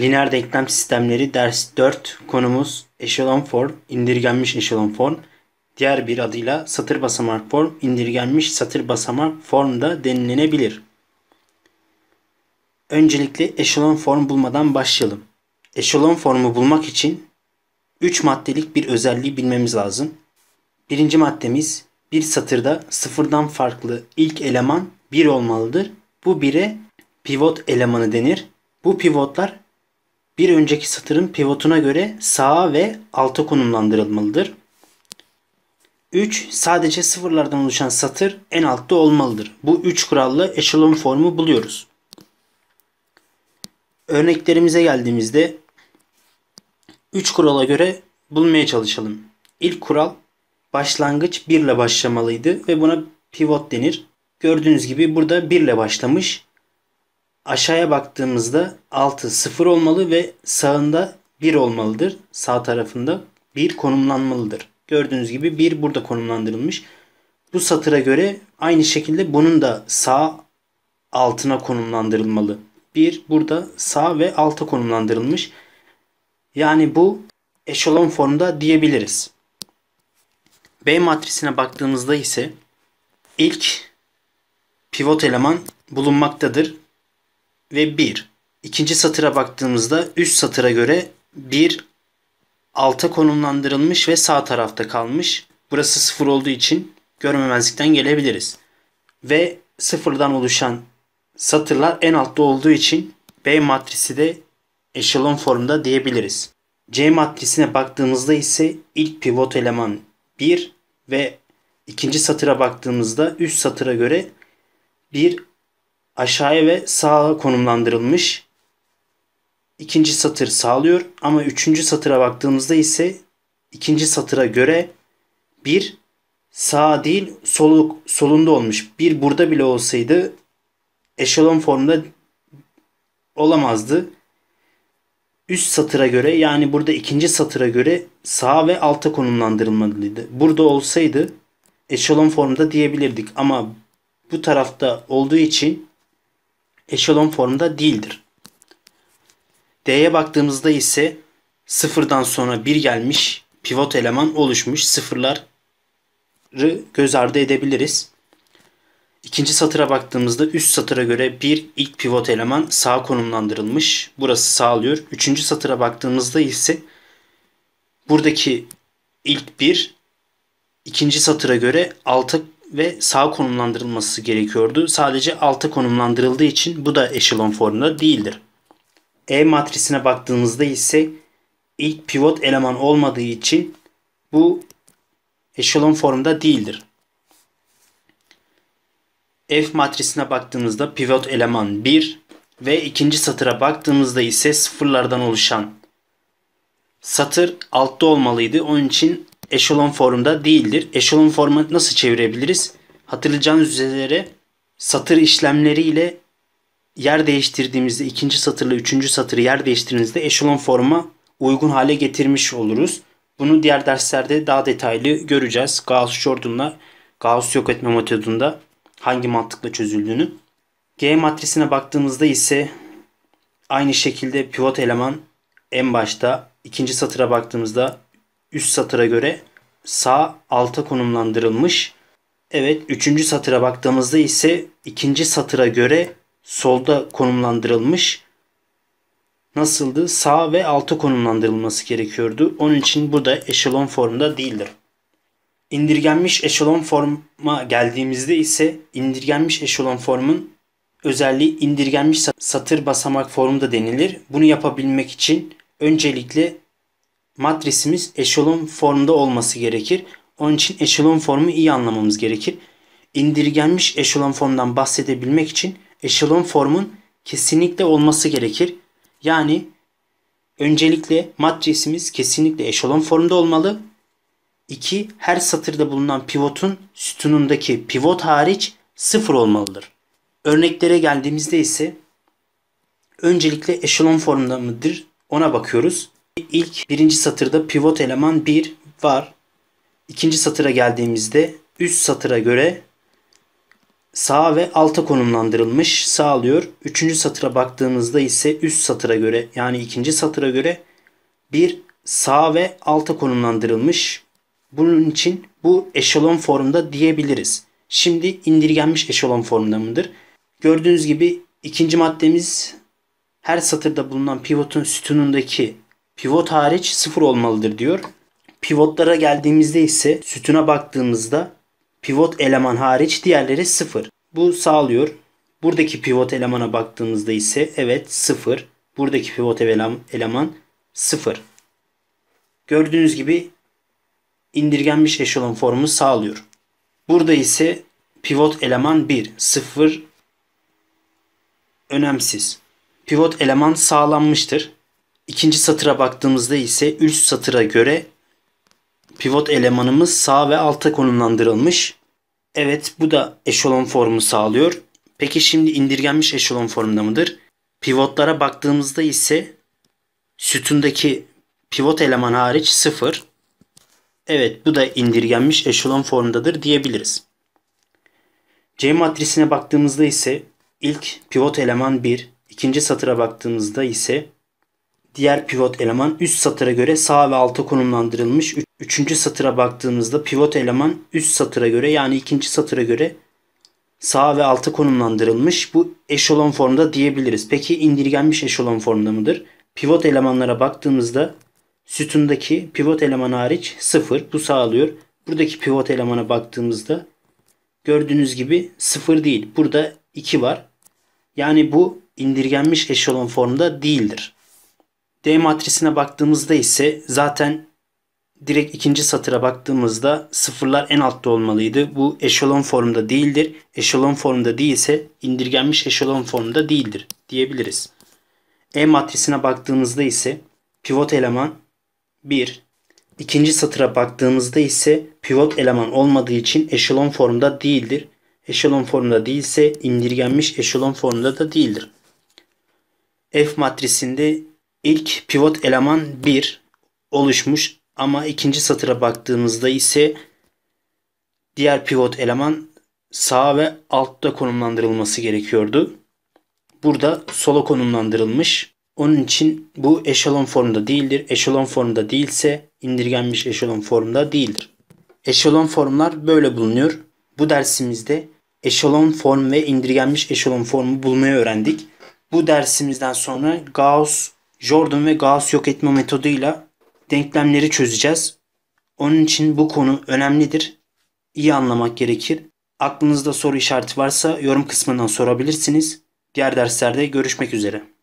Lineer denklem sistemleri ders 4 konumuz eşelon form, indirgenmiş eşelon form. Diğer bir adıyla satır basamak form, indirgenmiş satır basamak form da denilebilir. Öncelikle eşelon form bulmadan başlayalım. Eşelon formu bulmak için 3 maddelik bir özelliği bilmemiz lazım. Birinci maddemiz bir satırda sıfırdan farklı ilk eleman 1 olmalıdır. Bu 1'e pivot elemanı denir. Bu pivotlar bir önceki satırın pivotuna göre sağa ve alta konumlandırılmalıdır. 3. Sadece sıfırlardan oluşan satır en altta olmalıdır. Bu 3 kuralla echelon formu buluyoruz. Örneklerimize geldiğimizde 3 kurala göre bulmaya çalışalım. İlk kural başlangıç 1 ile başlamalıydı ve buna pivot denir. Gördüğünüz gibi burada 1 ile başlamış aşağıya baktığımızda 6 0 olmalı ve sağında 1 olmalıdır. Sağ tarafında 1 konumlanmalıdır. Gördüğünüz gibi 1 burada konumlandırılmış. Bu satıra göre aynı şekilde bunun da sağ altına konumlandırılmalı. 1 burada sağ ve alta konumlandırılmış. Yani bu eşolon formda diyebiliriz. B matrisine baktığımızda ise ilk pivot eleman bulunmaktadır ve 1. İkinci satıra baktığımızda üst satıra göre 1 alta konumlandırılmış ve sağ tarafta kalmış. Burası 0 olduğu için görmemezlikten gelebiliriz. Ve sıfırdan oluşan satırlar en altta olduğu için B matrisi de eşelon formda diyebiliriz. C matrisine baktığımızda ise ilk pivot eleman 1 ve ikinci satıra baktığımızda üst satıra göre 1 aşağıya ve sağa konumlandırılmış. İkinci satır sağlıyor ama üçüncü satıra baktığımızda ise ikinci satıra göre bir sağ değil soluk, solunda olmuş. Bir burada bile olsaydı eşelon formda olamazdı. Üst satıra göre yani burada ikinci satıra göre sağa ve alta konumlandırılmalıydı. Burada olsaydı eşelon formda diyebilirdik ama bu tarafta olduğu için eşelon formda değildir. D'ye baktığımızda ise sıfırdan sonra bir gelmiş pivot eleman oluşmuş sıfırları göz ardı edebiliriz. İkinci satıra baktığımızda üst satıra göre bir ilk pivot eleman sağ konumlandırılmış. Burası sağlıyor. Üçüncü satıra baktığımızda ise buradaki ilk bir ikinci satıra göre altı ve sağ konumlandırılması gerekiyordu. Sadece alta konumlandırıldığı için bu da eşelon formunda değildir. E matrisine baktığımızda ise ilk pivot eleman olmadığı için bu eşelon formunda değildir. F matrisine baktığımızda pivot eleman 1 ve ikinci satıra baktığımızda ise sıfırlardan oluşan satır altta olmalıydı. Onun için Echelon formda değildir. Echelon formu nasıl çevirebiliriz? Hatırlayacağınız üzere satır işlemleriyle yer değiştirdiğimizde ikinci satırla üçüncü satırı yer değiştirdiğimizde echelon forma uygun hale getirmiş oluruz. Bunu diğer derslerde daha detaylı göreceğiz. Gauss-Jordan'la Gauss yok etme metodunda hangi mantıkla çözüldüğünü. G matrisine baktığımızda ise aynı şekilde pivot eleman en başta ikinci satıra baktığımızda üst satıra göre sağ alta konumlandırılmış. Evet 3. satıra baktığımızda ise 2. satıra göre solda konumlandırılmış. Nasıldı? Sağ ve alta konumlandırılması gerekiyordu. Onun için bu da eşelon formda değildir. İndirgenmiş eşelon forma geldiğimizde ise indirgenmiş eşelon formun özelliği indirgenmiş satır basamak formu da denilir. Bunu yapabilmek için öncelikle matrisimiz eşelon formda olması gerekir. Onun için eşelon formu iyi anlamamız gerekir. İndirgenmiş eşelon formdan bahsedebilmek için eşelon formun kesinlikle olması gerekir. Yani öncelikle matrisimiz kesinlikle eşelon formda olmalı. 2. Her satırda bulunan pivotun sütunundaki pivot hariç 0 olmalıdır. Örneklere geldiğimizde ise öncelikle eşelon formda mıdır ona bakıyoruz. İlk birinci satırda pivot eleman 1 var. İkinci satıra geldiğimizde üst satıra göre sağ ve alta konumlandırılmış sağlıyor. Üçüncü satıra baktığımızda ise üst satıra göre yani ikinci satıra göre bir sağ ve alta konumlandırılmış. Bunun için bu eşelon formda diyebiliriz. Şimdi indirgenmiş eşelon formda mıdır? Gördüğünüz gibi ikinci maddemiz her satırda bulunan pivotun sütunundaki Pivot hariç sıfır olmalıdır diyor. Pivotlara geldiğimizde ise sütuna baktığımızda pivot eleman hariç diğerleri sıfır. Bu sağlıyor. Buradaki pivot elemana baktığımızda ise evet sıfır. Buradaki pivot eleman sıfır. Gördüğünüz gibi indirgenmiş eşolon formu sağlıyor. Burada ise pivot eleman 1, 0 önemsiz. Pivot eleman sağlanmıştır. İkinci satıra baktığımızda ise üst satıra göre pivot elemanımız sağ ve alta konumlandırılmış. Evet bu da eşolon formu sağlıyor. Peki şimdi indirgenmiş eşolon formunda mıdır? Pivotlara baktığımızda ise sütundaki pivot eleman hariç 0. Evet bu da indirgenmiş eşolon formdadır diyebiliriz. C matrisine baktığımızda ise ilk pivot eleman 1, ikinci satıra baktığımızda ise Diğer pivot eleman üst satıra göre sağ ve alta konumlandırılmış. Üçüncü satıra baktığımızda pivot eleman üst satıra göre yani ikinci satıra göre sağ ve alta konumlandırılmış. Bu eşolon formda diyebiliriz. Peki indirgenmiş eşolon formda mıdır? Pivot elemanlara baktığımızda sütundaki pivot eleman hariç 0 bu sağlıyor. Buradaki pivot elemana baktığımızda gördüğünüz gibi 0 değil. Burada 2 var. Yani bu indirgenmiş eşolon formda değildir. D matrisine baktığımızda ise zaten direkt ikinci satıra baktığımızda sıfırlar en altta olmalıydı. Bu eşelon formda değildir. Eşelon formda değilse indirgenmiş eşelon formda değildir diyebiliriz. E matrisine baktığımızda ise pivot eleman 1. İkinci satıra baktığımızda ise pivot eleman olmadığı için eşelon formda değildir. Eşelon formda değilse indirgenmiş eşelon formda da değildir. F matrisinde İlk pivot eleman 1 oluşmuş ama ikinci satıra baktığımızda ise diğer pivot eleman sağ ve altta konumlandırılması gerekiyordu. Burada sola konumlandırılmış. Onun için bu eşelon formda değildir. Eşelon formda değilse indirgenmiş eşelon formda değildir. Eşelon formlar böyle bulunuyor. Bu dersimizde eşelon form ve indirgenmiş eşelon formu bulmayı öğrendik. Bu dersimizden sonra Gauss Jordan ve Gauss yok etme metoduyla denklemleri çözeceğiz. Onun için bu konu önemlidir. İyi anlamak gerekir. Aklınızda soru işareti varsa yorum kısmından sorabilirsiniz. Diğer derslerde görüşmek üzere.